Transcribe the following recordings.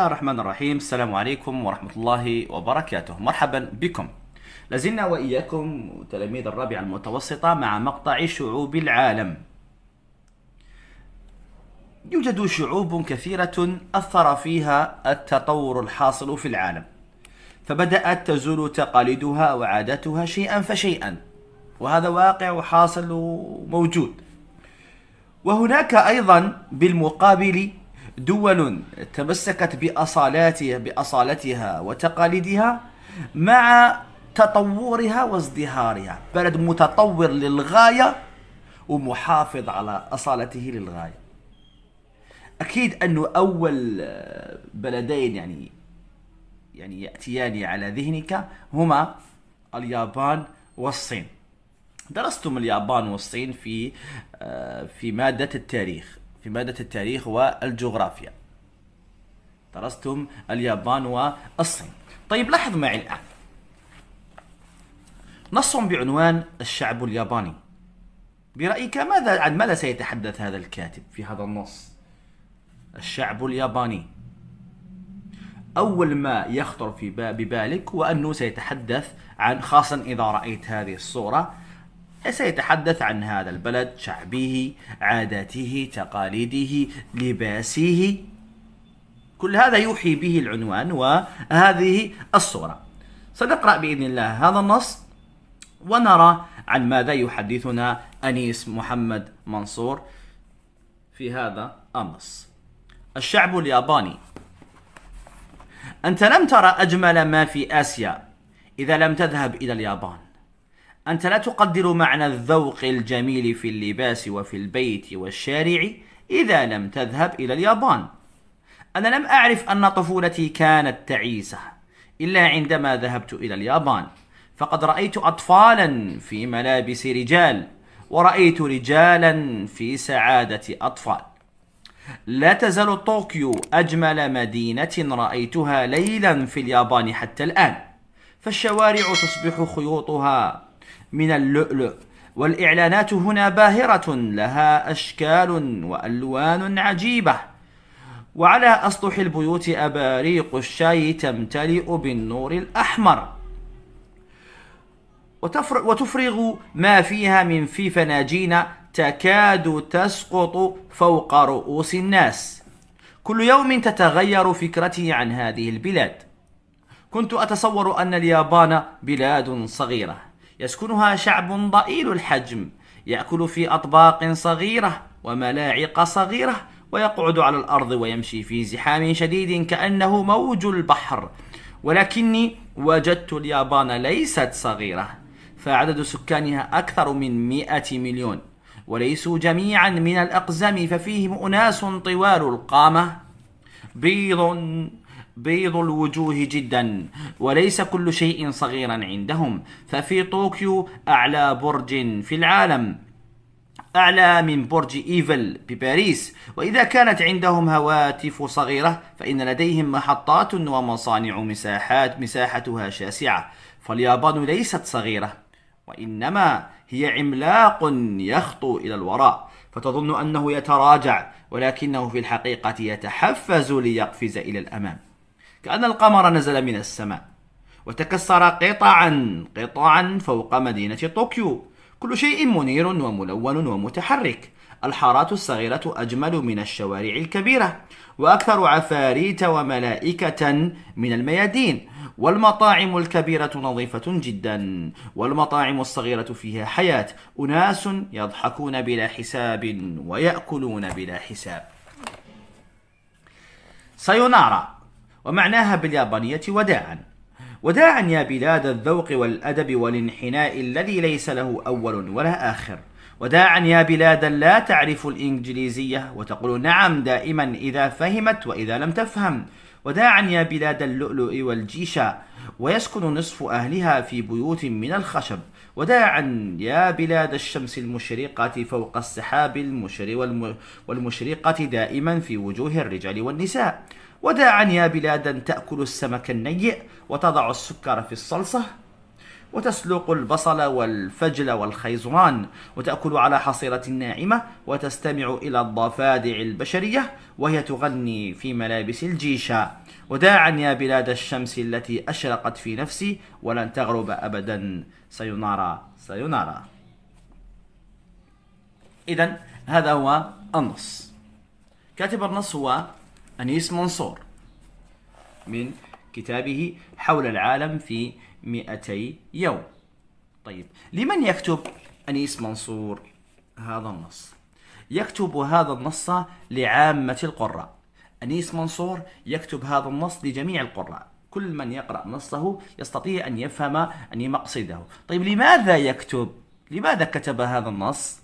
الله الرحمن الرحيم السلام عليكم ورحمة الله وبركاته مرحبا بكم لازلنا وإياكم تلاميذ الرابعة المتوسطة مع مقطع شعوب العالم يوجد شعوب كثيرة أثر فيها التطور الحاصل في العالم فبدأت تزول تقاليدها وعاداتها شيئا فشيئا وهذا واقع وحاصل وموجود وهناك أيضا بالمقابل دول تمسكت بأصالاتها بأصالتها وتقاليدها مع تطورها وازدهارها بلد متطور للغاية ومحافظ على أصالته للغاية أكيد أنه أول بلدين يعني يعني يأتيان على ذهنك هما اليابان والصين درستم اليابان والصين في آه، في مادة التاريخ في مادة التاريخ والجغرافيا درستم اليابان والصين طيب لاحظ معي الآن نص بعنوان الشعب الياباني برأيك ماذا عن ماذا سيتحدث هذا الكاتب في هذا النص الشعب الياباني أول ما يخطر في ببالك هو أنه سيتحدث عن خاصة إذا رأيت هذه الصورة سيتحدث عن هذا البلد شعبه عاداته تقاليده لباسه كل هذا يوحي به العنوان وهذه الصورة سنقرأ بإذن الله هذا النص ونرى عن ماذا يحدثنا أنيس محمد منصور في هذا النص الشعب الياباني أنت لم ترى أجمل ما في آسيا إذا لم تذهب إلى اليابان أنت لا تقدر معنى الذوق الجميل في اللباس وفي البيت والشارع إذا لم تذهب إلى اليابان أنا لم أعرف أن طفولتي كانت تعيسة إلا عندما ذهبت إلى اليابان فقد رأيت أطفالا في ملابس رجال ورأيت رجالا في سعادة أطفال لا تزال طوكيو أجمل مدينة رأيتها ليلا في اليابان حتى الآن فالشوارع تصبح خيوطها من اللؤلؤ والإعلانات هنا باهرة لها أشكال وألوان عجيبة وعلى أسطح البيوت أباريق الشاي تمتلئ بالنور الأحمر وتفرغ ما فيها من في فناجين تكاد تسقط فوق رؤوس الناس كل يوم تتغير فكرتي عن هذه البلاد كنت أتصور أن اليابان بلاد صغيرة يسكنها شعب ضئيل الحجم يأكل في أطباق صغيرة وملاعق صغيرة ويقعد على الأرض ويمشي في زحام شديد كأنه موج البحر ولكني وجدت اليابان ليست صغيرة فعدد سكانها أكثر من مئة مليون وليسوا جميعا من الاقزام ففيهم أناس طوال القامة بيض بيض الوجوه جدا وليس كل شيء صغيرا عندهم ففي طوكيو أعلى برج في العالم أعلى من برج إيفل بباريس وإذا كانت عندهم هواتف صغيرة فإن لديهم محطات ومصانع مساحات مساحتها شاسعة فاليابان ليست صغيرة وإنما هي عملاق يخطو إلى الوراء فتظن أنه يتراجع ولكنه في الحقيقة يتحفز ليقفز إلى الأمام كأن القمر نزل من السماء وتكسر قطعا قطعا فوق مدينة طوكيو كل شيء منير وملون ومتحرك الحارات الصغيرة أجمل من الشوارع الكبيرة وأكثر عفاريت وملائكة من الميادين والمطاعم الكبيرة نظيفة جدا والمطاعم الصغيرة فيها حياة أناس يضحكون بلا حساب ويأكلون بلا حساب سينارا ومعناها باليابانية وداعا وداعا يا بلاد الذوق والأدب والانحناء الذي ليس له أول ولا آخر وداعا يا بلاد لا تعرف الإنجليزية وتقول نعم دائما إذا فهمت وإذا لم تفهم وداعا يا بلاد اللؤلؤ والجيشة ويسكن نصف أهلها في بيوت من الخشب وداعا يا بلاد الشمس المشرقة فوق السحاب المشر والمشرقة دائما في وجوه الرجال والنساء وداعا يا بلادا تأكل السمك النيء وتضع السكر في الصلصة وتسلق البصل والفجل والخيزران وتأكل على حصيرة ناعمة وتستمع إلى الضفادع البشرية وهي تغني في ملابس الجيشة وداعا يا بلاد الشمس التي أشرقت في نفسي ولن تغرب أبدا سينارى سينارى إذا هذا هو النص كاتب النص هو أنيس منصور من كتابه حول العالم في 200 يوم طيب لمن يكتب أنيس منصور هذا النص يكتب هذا النص لعامة القراء أنيس منصور يكتب هذا النص لجميع القراء كل من يقرأ نصه يستطيع أن يفهم أن مقصده طيب لماذا يكتب لماذا كتب هذا النص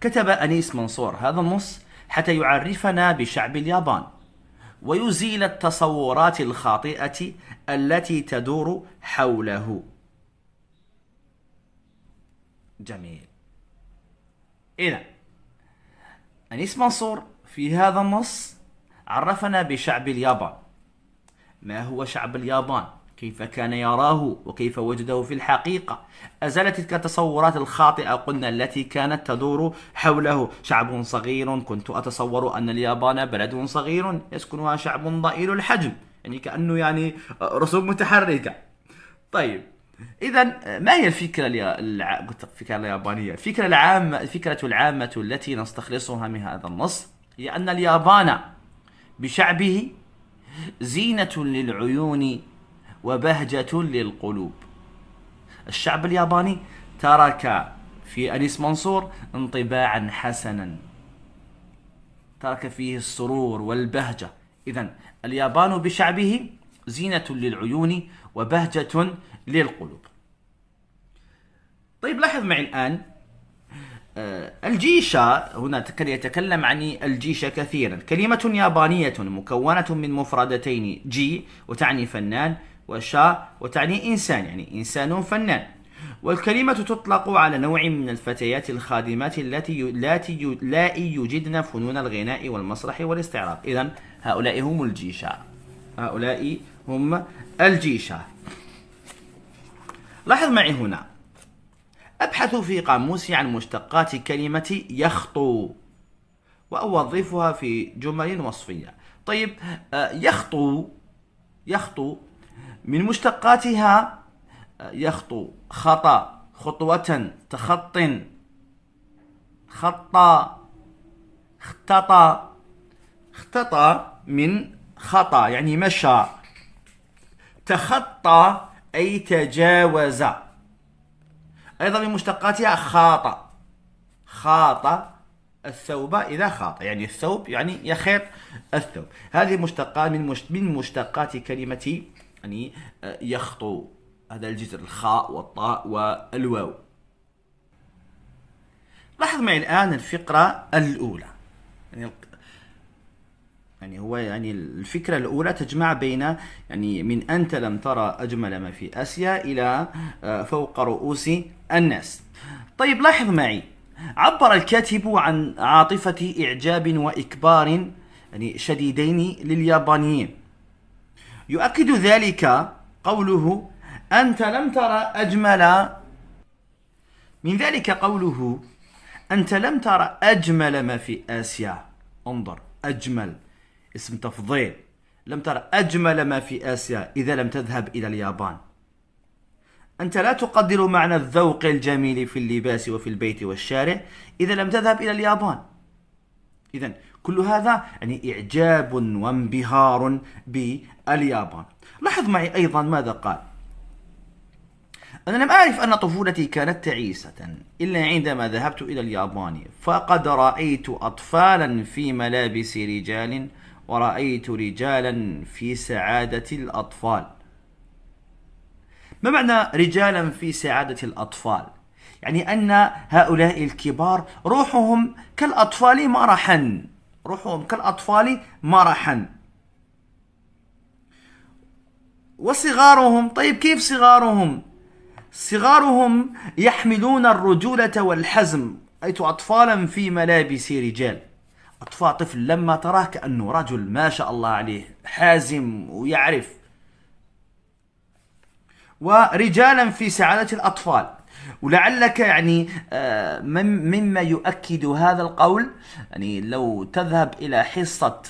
كتب أنيس منصور هذا النص حتى يعرفنا بشعب اليابان ويزيل التصورات الخاطئة التي تدور حوله جميل إذا أنيس منصور في هذا النص عرفنا بشعب اليابان ما هو شعب اليابان كيف كان يراه وكيف وجده في الحقيقة أزال تلك التصورات الخاطئة قلنا التي كانت تدور حوله شعب صغير كنت أتصور أن اليابان بلد صغير يسكنها شعب ضئيل الحجم يعني كأنه يعني آه، رسوم متحركة طيب إذا آه، ما هي الفكرة الفكرة اليابانية؟ الفكرة العامة الفكرة العامة التي نستخلصها من هذا النص هي أن اليابان بشعبه زينة للعيون وبهجة للقلوب الشعب الياباني ترك في أنيس منصور انطباعا حسنا ترك فيه السرور والبهجة إذا اليابان بشعبه زينة للعيون وبهجة للقلوب طيب لاحظ معي الآن آه، الجيشة هنا كان يتكلم عن الجيشة كثيرا كلمة يابانية مكونة من مفردتين جي وتعني فنان وشا وتعني إنسان يعني إنسان فنان والكلمة تطلق على نوع من الفتيات الخادمات التي التي لا يجدن فنون الغناء والمسرح والاستعراض إذا هؤلاء هم الجيشة هؤلاء هم الجيشة لاحظ معي هنا أبحث في قاموسي عن مشتقات كلمة يخطو وأوظفها في جمل وصفية طيب آه، يخطو يخطو من مشتقاتها آه، يخطو خطا خطوة تخط خطا اختطى اختطى من خطا يعني مشى تخطى أي تجاوز أيضا من مشتقاتها خاط خاط الثوب إذا خاط يعني الثوب يعني يخيط الثوب هذه مشتقات من مشتقات كلمة يعني آه، يخطو هذا الجذر الخاء والطاء والواو لاحظ معي الآن الفقرة الأولى يعني يعني هو يعني الفكرة الأولى تجمع بين يعني من أنت لم ترى أجمل ما في آسيا إلى آه، فوق رؤوس الناس طيب لاحظ معي عبر الكاتب عن عاطفة إعجاب وإكبار يعني شديدين لليابانيين يؤكد ذلك قوله أنت لم ترى أجمل من ذلك قوله أنت لم ترى أجمل ما في آسيا انظر أجمل اسم تفضيل لم ترى أجمل ما في آسيا إذا لم تذهب إلى اليابان أنت لا تقدر معنى الذوق الجميل في اللباس وفي البيت والشارع إذا لم تذهب إلى اليابان إذا كل هذا يعني إعجاب وانبهار باليابان لاحظ معي أيضا ماذا قال أنا لم أعرف أن طفولتي كانت تعيسة إلا عندما ذهبت إلى اليابان فقد رأيت أطفالا في ملابس رجال ورأيت رجالا في سعادة الأطفال ما معنى رجالا في سعادة الأطفال؟ يعني أن هؤلاء الكبار روحهم كالأطفال مرحا روحهم كالأطفال مرحا وصغارهم طيب كيف صغارهم صغارهم يحملون الرجولة والحزم أي أطفالا في ملابس رجال أطفال طفل لما تراه كأنه رجل ما شاء الله عليه حازم ويعرف ورجالا في سعادة الأطفال ولعلك يعني آه، مما يؤكد هذا القول يعني لو تذهب إلى حصة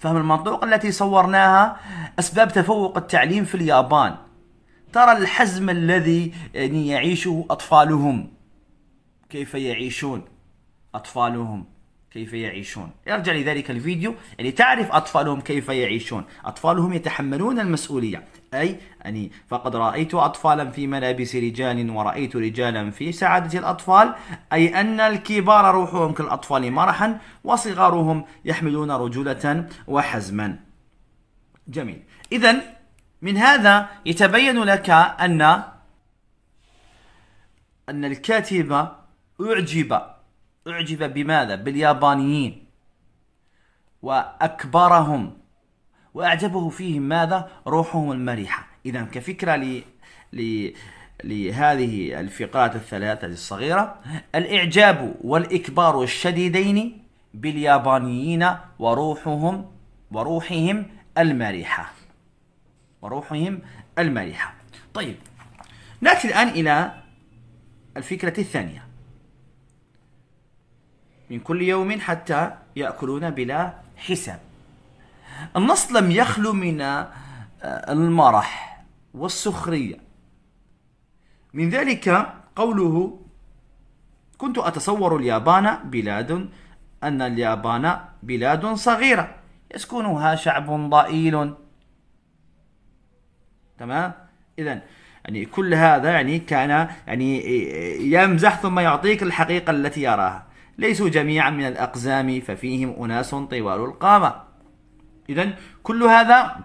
فهم المنطوق التي صورناها أسباب تفوق التعليم في اليابان ترى الحزم الذي يعني يعيشه أطفالهم كيف يعيشون أطفالهم كيف يعيشون ارجع لذلك الفيديو يعني تعرف أطفالهم كيف يعيشون أطفالهم يتحملون المسؤولية أي أني فقد رأيت أطفالا في ملابس رجال ورأيت رجالا في سعادة الأطفال أي أن الكبار روحهم كالأطفال مرحا وصغارهم يحملون رجولة وحزما جميل إذا من هذا يتبين لك أن أن الكاتب أعجب أعجب بماذا؟ باليابانيين وأكبرهم وأعجبه فيهم ماذا؟ روحهم المرحة إذا كفكرة ل... ل... لهذه الفقرات الثلاثة الصغيرة الإعجاب والإكبار الشديدين باليابانيين وروحهم وروحهم المرحة وروحهم المرحة طيب نأتي الآن إلى الفكرة الثانية من كل يوم حتى يأكلون بلا حساب النص لم يخلو من آه، المرح والسخرية من ذلك قوله كنت أتصور اليابان بلاد أن اليابان بلاد صغيرة يسكنها شعب ضئيل تمام إذا يعني كل هذا يعني كان يعني آه، يمزح ثم يعطيك الحقيقة التي يراها ليسوا جميعا من الأقزام ففيهم أناس طوال القامة إذا كل هذا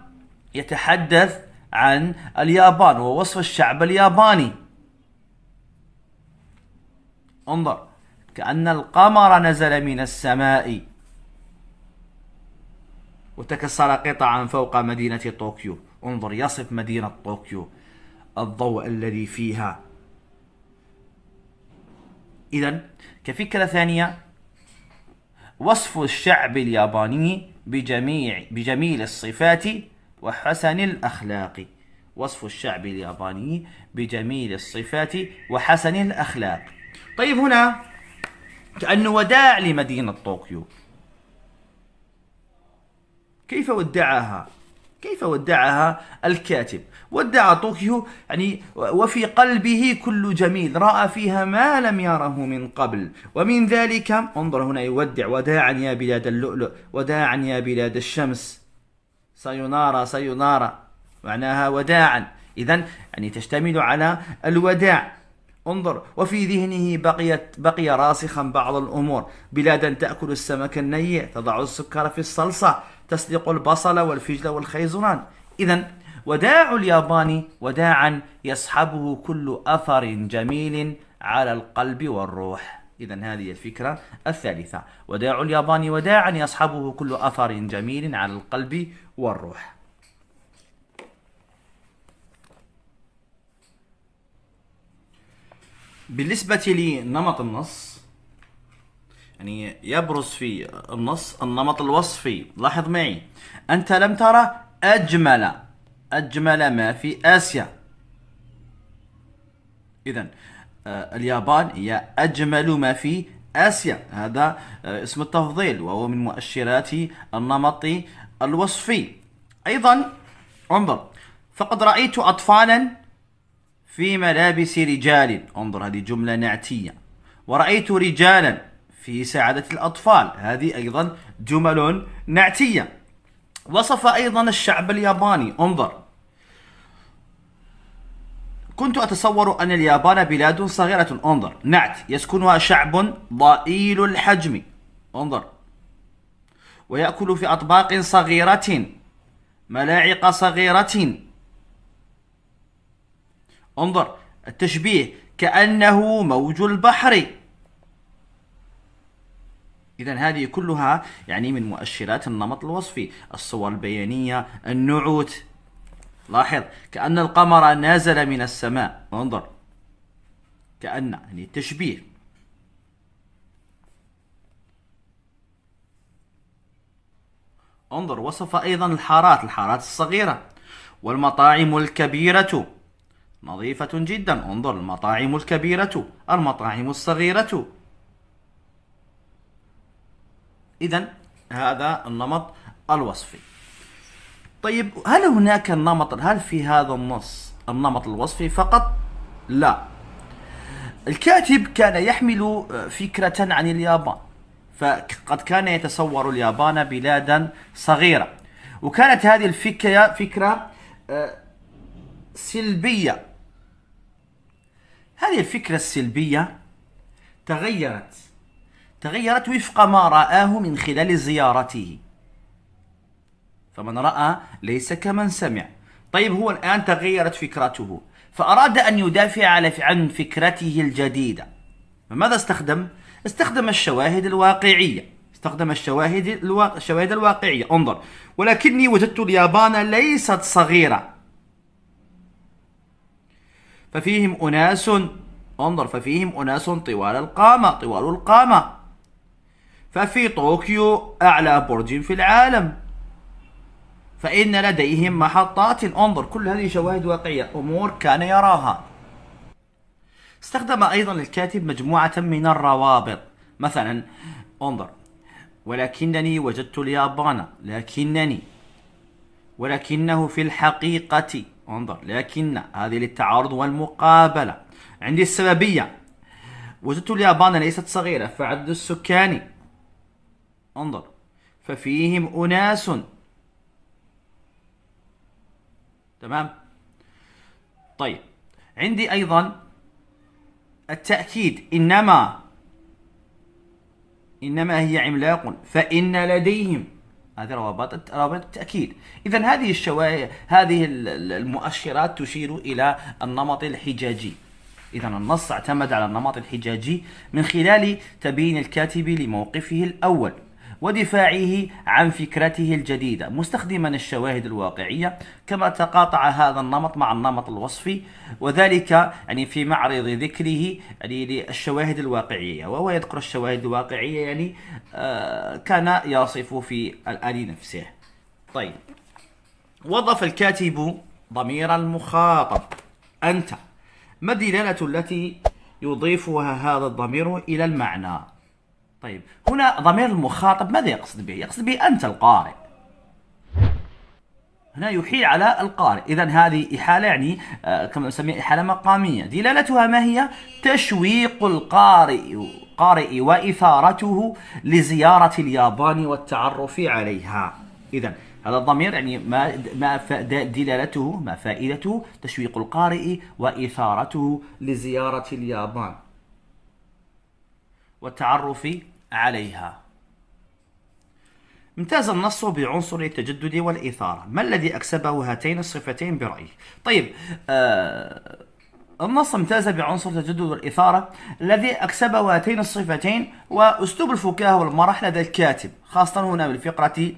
يتحدث عن اليابان ووصف الشعب الياباني انظر كأن القمر نزل من السماء وتكسر قطعا فوق مدينة طوكيو انظر يصف مدينة طوكيو الضوء الذي فيها إذا كفكرة ثانية وصف الشعب الياباني بجميع بجميل الصفات وحسن الأخلاق وصف الشعب الياباني بجميل الصفات وحسن الأخلاق طيب هنا كأنه وداع لمدينة طوكيو كيف ودعها كيف ودعها الكاتب ودع طوكيو يعني وفي قلبه كل جميل رأى فيها ما لم يره من قبل ومن ذلك انظر هنا يودع وداعا يا بلاد اللؤلؤ وداعا يا بلاد الشمس سيونارا سيونارا معناها وداعا إذا يعني تشتمل على الوداع انظر وفي ذهنه بقيت بقي راسخا بعض الأمور بلادا تأكل السمك النيء تضع السكر في الصلصة تسلق البصل والفجل والخيزران إذا وداع الياباني وداعا يصحبه كل أثر جميل على القلب والروح إذا هذه الفكرة الثالثة وداع الياباني وداعا يصحبه كل أثر جميل على القلب والروح بالنسبة لنمط النص يعني يبرز في النص النمط الوصفي لاحظ معي أنت لم ترى أجمل أجمل ما في آسيا إذا آه، اليابان هي أجمل ما في آسيا هذا آه، اسم التفضيل وهو من مؤشرات النمط الوصفي أيضا انظر فقد رأيت أطفالا في ملابس رجال انظر هذه جملة نعتية ورأيت رجالا في سعادة الأطفال هذه أيضا جمل نعتية وصف أيضا الشعب الياباني انظر كنت أتصور أن اليابان بلاد صغيرة انظر نعت يسكنها شعب ضئيل الحجم انظر ويأكل في أطباق صغيرة ملاعق صغيرة انظر التشبيه كأنه موج البحر إذا هذه كلها يعني من مؤشرات النمط الوصفي، الصور البيانية، النعوت. لاحظ كأن القمر نازل من السماء، انظر. كأن يعني التشبيه. انظر وصف أيضا الحارات، الحارات الصغيرة. والمطاعم الكبيرة نظيفة جدا، انظر المطاعم الكبيرة، المطاعم الصغيرة. اذا هذا النمط الوصفي طيب هل هناك النمط هل في هذا النص النمط الوصفي فقط لا الكاتب كان يحمل آه، فكرة عن اليابان فقد كان يتصور اليابان بلادا صغيرة وكانت هذه الفكرة فكرة آه، سلبية هذه الفكرة السلبية تغيرت تغيرت وفق ما رآه من خلال زيارته فمن رأى ليس كمن سمع طيب هو الآن تغيرت فكرته فأراد أن يدافع عن فكرته الجديدة فماذا استخدم؟ استخدم الشواهد الواقعية استخدم الشواهد الواق... الشواهد الواقعية انظر ولكني وجدت اليابان ليست صغيرة ففيهم أناس انظر ففيهم أناس طوال القامة طوال القامة ففي طوكيو أعلى برج في العالم فإن لديهم محطات انظر كل هذه شواهد واقعية أمور كان يراها استخدم أيضا الكاتب مجموعة من الروابط مثلا انظر ولكنني وجدت اليابان لكنني ولكنه في الحقيقة انظر لكن هذه للتعارض والمقابلة عندي السببية وجدت اليابان ليست صغيرة فعدد السكاني انظر ففيهم أناس تمام طيب عندي أيضا التأكيد إنما إنما هي عملاق فإن لديهم هذه روابط روابط التأكيد إذا هذه الشواهد هذه المؤشرات تشير إلى النمط الحجاجي إذا النص اعتمد على النمط الحجاجي من خلال تبيين الكاتب لموقفه الأول ودفاعه عن فكرته الجديدة مستخدما الشواهد الواقعية كما تقاطع هذا النمط مع النمط الوصفي وذلك يعني في معرض ذكره يعني للشواهد الواقعية وهو يذكر الشواهد الواقعية يعني آه، كان يصف في الآن نفسه طيب وظف الكاتب ضمير المخاطب أنت ما الدلالة التي يضيفها هذا الضمير إلى المعنى طيب هنا ضمير المخاطب ماذا يقصد به؟ يقصد به أنت القارئ هنا يحيل على القارئ إذا هذه إحالة يعني آه، كما نسميها إحالة مقامية دلالتها ما هي؟ تشويق القارئ قارئ وإثارته لزيارة اليابان والتعرف عليها إذا هذا الضمير يعني ما ما دلالته ما فائدته تشويق القارئ واثارته لزياره اليابان والتعرف عليها امتاز النص بعنصر التجدد والإثارة ما الذي أكسبه هاتين الصفتين برأيك طيب آه النص امتاز بعنصر التجدد والإثارة الذي أكسبه هاتين الصفتين وأسلوب الفكاهة والمرح لدى الكاتب خاصة هنا بالفقرة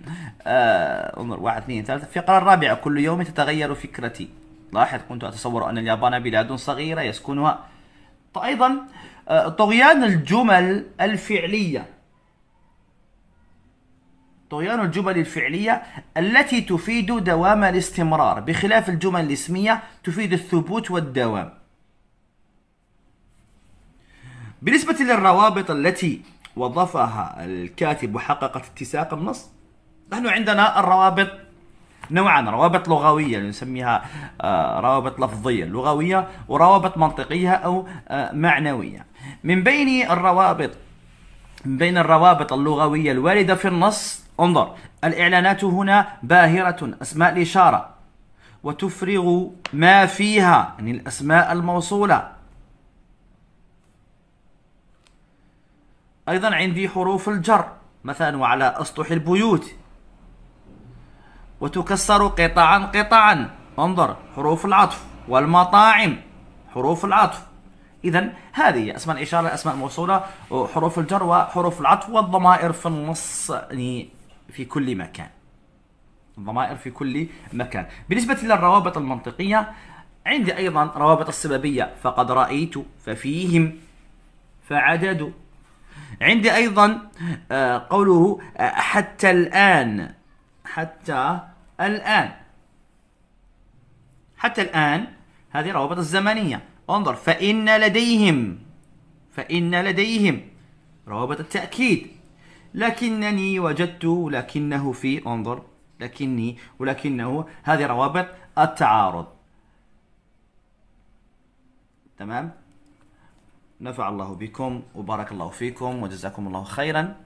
آه انظر واحد اثنين ثلاثة الفقرة الرابعة كل يوم تتغير فكرتي لاحظ كنت أتصور أن اليابان بلاد صغيرة يسكنها أيضا طيب، آه، طغيان الجمل الفعلية طغيان الجمل الفعلية التي تفيد دوام الاستمرار بخلاف الجمل الاسمية تفيد الثبوت والدوام بالنسبة للروابط التي وظفها الكاتب وحققت اتساق النص نحن عندنا الروابط نوعا روابط لغوية نسميها آه، روابط لفظية لغوية وروابط منطقية أو آه، معنوية من بين الروابط من بين الروابط اللغوية الواردة في النص انظر الإعلانات هنا باهرة أسماء الإشارة وتفرغ ما فيها يعني الأسماء الموصولة أيضا عندي حروف الجر مثلا وعلى أسطح البيوت وتكسر قطعا قطعا انظر حروف العطف والمطاعم حروف العطف إذا هذه أسماء الإشارة الأسماء الموصولة حروف الجر وحروف العطف والضمائر في النص يعني في كل مكان الضمائر في كل مكان بالنسبة للروابط المنطقية عندي أيضا روابط السببية فقد رأيت ففيهم فعدد عندي أيضا آه، قوله آه، حتى الآن حتى الآن حتى الآن هذه روابط الزمنية انظر فإن لديهم فإن لديهم روابط التأكيد لكنني وجدت لكنه في انظر لكني ولكنه هذه روابط التعارض تمام نفع الله بكم وبارك الله فيكم وجزاكم الله خيرا